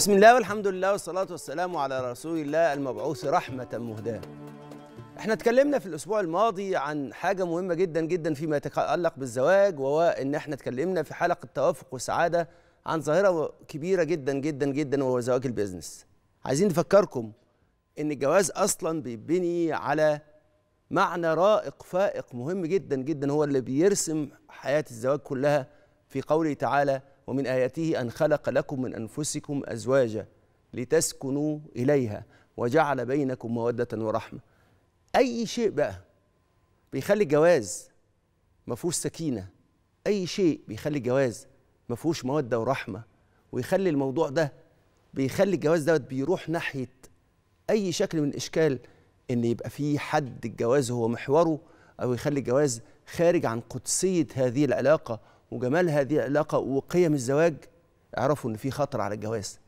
بسم الله والحمد لله والصلاة والسلام على رسول الله المبعوث رحمة مهداة احنا اتكلمنا في الاسبوع الماضي عن حاجة مهمة جدا جدا فيما يتعلق بالزواج وهو ان احنا اتكلمنا في حلقة توافق وسعادة عن ظاهرة كبيرة جدا جدا جدا وهو زواج البيزنس عايزين نفكركم ان الجواز اصلا بيبني على معنى رائق فائق مهم جدا جدا هو اللي بيرسم حياة الزواج كلها في قوله تعالى ومن آياته أن خلق لكم من أنفسكم أزواجا لتسكنوا إليها وجعل بينكم مودة ورحمة أي شيء بقى بيخلي الجواز ما فيهوش سكينة أي شيء بيخلي الجواز ما فيهوش مودة ورحمة ويخلي الموضوع ده بيخلي الجواز دوت بيروح ناحية أي شكل من الإشكال إن يبقى في حد الجواز هو محوره أو يخلي الجواز خارج عن قدسية هذه العلاقة وجمال هذه العلاقه وقيم الزواج اعرفوا ان في خطر على الجواز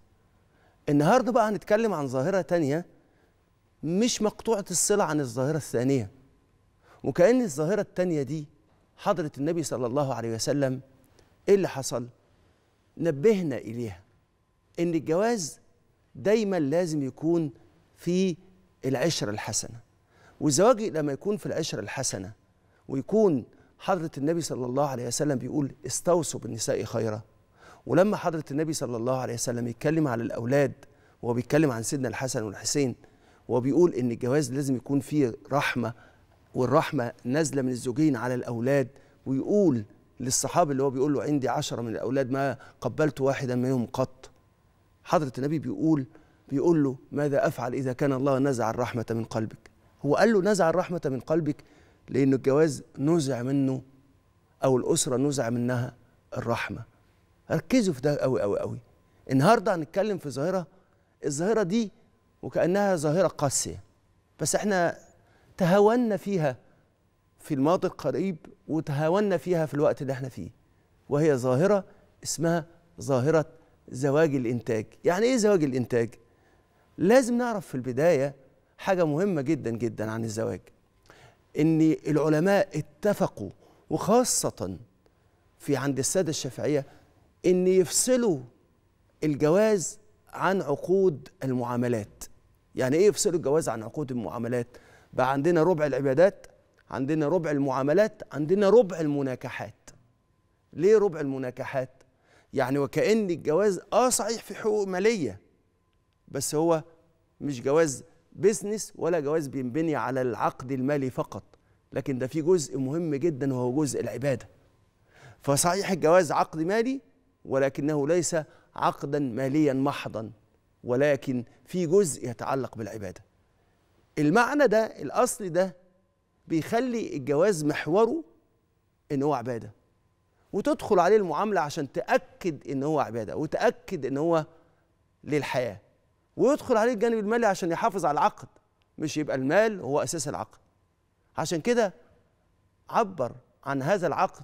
النهارده بقى هنتكلم عن ظاهره تانية مش مقطوعه الصله عن الظاهره الثانيه وكأن الظاهرة التانية دي حضرة النبي صلى الله عليه وسلم إيه اللي حصل؟ نبهنا إليها إن الجواز دايما لازم يكون في العشرة الحسنة والزواج لما يكون في العشرة الحسنة ويكون حضرة النبي صلى الله عليه وسلم بيقول استوصوا بالنساء خيرا ولما حضرة النبي صلى الله عليه وسلم يتكلم على الأولاد وهو بيتكلم عن سيدنا الحسن والحسين وبيقول إن الجواز لازم يكون فيه رحمة والرحمة نازلة من الزوجين على الأولاد ويقول للصحابي اللي هو بيقول له عندي عشرة من الأولاد ما قبلت واحدا منهم قط حضرة النبي بيقول بيقول له ماذا أفعل إذا كان الله نزع الرحمة من قلبك هو قال له نزع الرحمة من قلبك لأنه الجواز نزع منه أو الأسرة نزع منها الرحمة ركزوا في ده قوي قوي قوي النهاردة هنتكلم في ظاهرة الظاهرة دي وكأنها ظاهرة قاسية بس احنا تهاونا فيها في الماضي القريب وتهاونا فيها في الوقت اللي احنا فيه وهي ظاهرة اسمها ظاهرة زواج الإنتاج يعني إيه زواج الإنتاج؟ لازم نعرف في البداية حاجة مهمة جدا جدا عن الزواج ان العلماء اتفقوا وخاصه في عند الساده الشافعيه ان يفصلوا الجواز عن عقود المعاملات يعني ايه يفصلوا الجواز عن عقود المعاملات بقى عندنا ربع العبادات عندنا ربع المعاملات عندنا ربع المناكحات ليه ربع المناكحات يعني وكأن الجواز اه صحيح في حقوق مالية بس هو مش جواز بيزنس ولا جواز بينبني على العقد المالي فقط لكن ده في جزء مهم جدا وهو جزء العباده فصحيح الجواز عقد مالي ولكنه ليس عقدا ماليا محضا ولكن في جزء يتعلق بالعباده المعنى ده الاصل ده بيخلي الجواز محوره ان هو عباده وتدخل عليه المعامله عشان تاكد ان هو عباده وتاكد ان هو للحياه ويدخل عليه الجانب المالي عشان يحافظ على العقد مش يبقى المال هو اساس العقد عشان كده عبر عن هذا العقد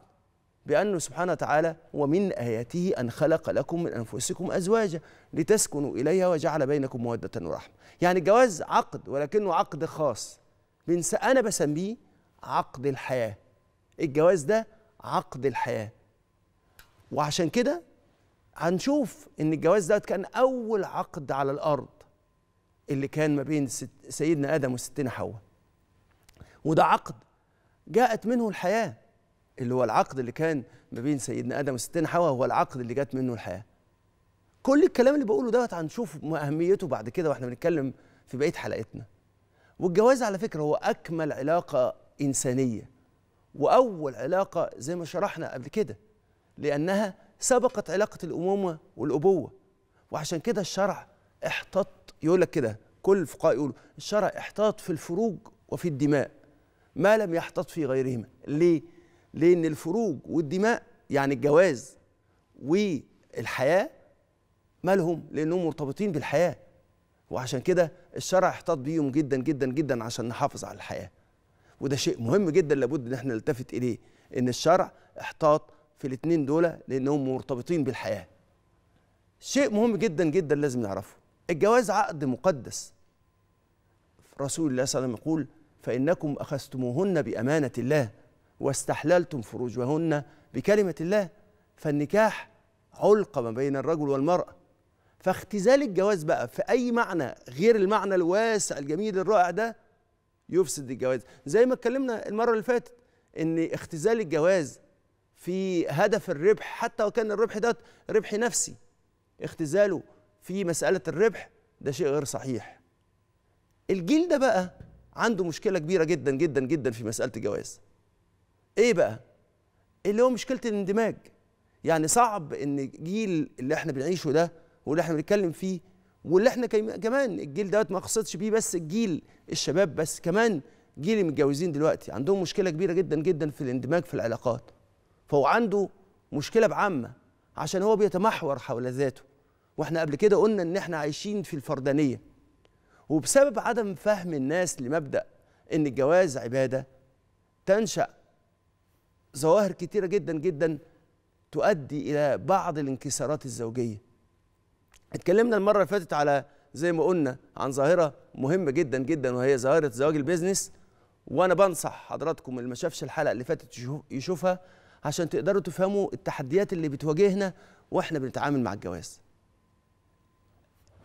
بأنه سبحانه وتعالى ومن آياته أن خلق لكم من أنفسكم أزواجا لتسكنوا إليها وجعل بينكم مودة ورحمة يعني الجواز عقد ولكنه عقد خاص أنا بسميه عقد الحياة الجواز ده عقد الحياة وعشان كده هنشوف ان الجواز دوت كان اول عقد على الارض اللي كان ما بين سيدنا ادم وستنا حواء وده عقد جاءت منه الحياه اللي هو العقد اللي كان ما بين سيدنا ادم وستنا حواء هو العقد اللي جت منه الحياه كل الكلام اللي بقوله دوت هنشوف اهميته بعد كده واحنا بنتكلم في بقيه حلقتنا والجواز على فكره هو اكمل علاقه انسانيه واول علاقه زي ما شرحنا قبل كده لانها سبقت علاقة الأمومة والأبوة وعشان كده الشرع احتاط يقول لك كده كل الفقهاء يقولوا الشرع احتاط في الفروج وفي الدماء ما لم يحتاط في غيرهما ليه؟ لأن الفروج والدماء يعني الجواز والحياة مالهم لأنهم مرتبطين بالحياة وعشان كده الشرع احتاط بيهم جدا جدا جدا عشان نحافظ على الحياة وده شيء مهم جدا لابد ان احنا نلتفت اليه ان الشرع احتاط في الاثنين دول لانهم مرتبطين بالحياه شيء مهم جدا جدا لازم نعرفه الجواز عقد مقدس رسول الله صلى الله عليه وسلم يقول فانكم اخذتموهن بامانه الله واستحللتم فروجهن بكلمه الله فالنكاح علقه ما بين الرجل والمراه فاختزال الجواز بقى في اي معنى غير المعنى الواسع الجميل الرائع ده يفسد الجواز زي ما اتكلمنا المره اللي فاتت ان اختزال الجواز في هدف الربح حتى وكان الربح ده ربح نفسي اختزاله في مسألة الربح ده شيء غير صحيح الجيل ده بقى عنده مشكلة كبيرة جدا جدا جدا في مسألة الجواز ايه بقى اللي هو مشكلة الاندماج يعني صعب ان الجيل اللي احنا بنعيشه ده واللي احنا بنتكلم فيه واللي احنا كمان الجيل دوت ما اقصدش بيه بس الجيل الشباب بس كمان جيل المتجوزين دلوقتي عندهم مشكله كبيره جدا جدا في الاندماج في العلاقات فهو عنده مشكلة بعامة عشان هو بيتمحور حول ذاته واحنا قبل كده قلنا ان احنا عايشين في الفردانية وبسبب عدم فهم الناس لمبدأ ان الجواز عبادة تنشأ ظواهر كتيرة جدا جدا تؤدي إلى بعض الانكسارات الزوجية اتكلمنا المرة اللي فاتت على زي ما قلنا عن ظاهرة مهمة جدا جدا وهي ظاهرة زواج البيزنس وأنا بنصح حضراتكم اللي ما شافش الحلقة اللي فاتت يشوفها عشان تقدروا تفهموا التحديات اللي بتواجهنا واحنا بنتعامل مع الجواز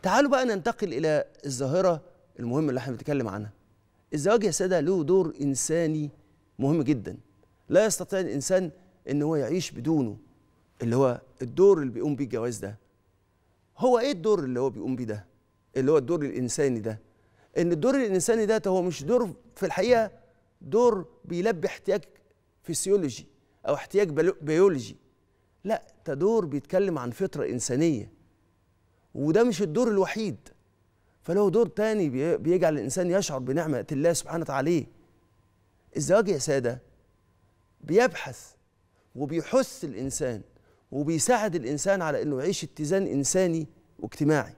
تعالوا بقى ننتقل الى الظاهره المهمه اللي احنا بنتكلم عنها الزواج يا ساده له دور انساني مهم جدا لا يستطيع الانسان ان هو يعيش بدونه اللي هو الدور اللي بيقوم بيه الجواز ده هو ايه الدور اللي هو بيقوم بيه ده اللي هو الدور الانساني ده ان الدور الانساني ده هو مش دور في الحقيقه دور بيلبي احتياج فسيولوجي او احتياج بيولوجي لا ده دور بيتكلم عن فطره انسانيه وده مش الدور الوحيد فله دور تاني بيجعل الانسان يشعر بنعمه الله سبحانه وتعالى الزواج يا ساده بيبحث وبيحث الانسان وبيساعد الانسان على انه يعيش اتزان انساني واجتماعي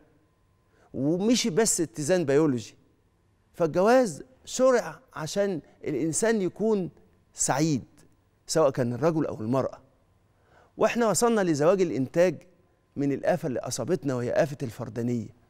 ومش بس اتزان بيولوجي فالجواز شرع عشان الانسان يكون سعيد سواء كان الرجل أو المرأة وإحنا وصلنا لزواج الإنتاج من الآفة اللي أصابتنا وهي آفة الفردانية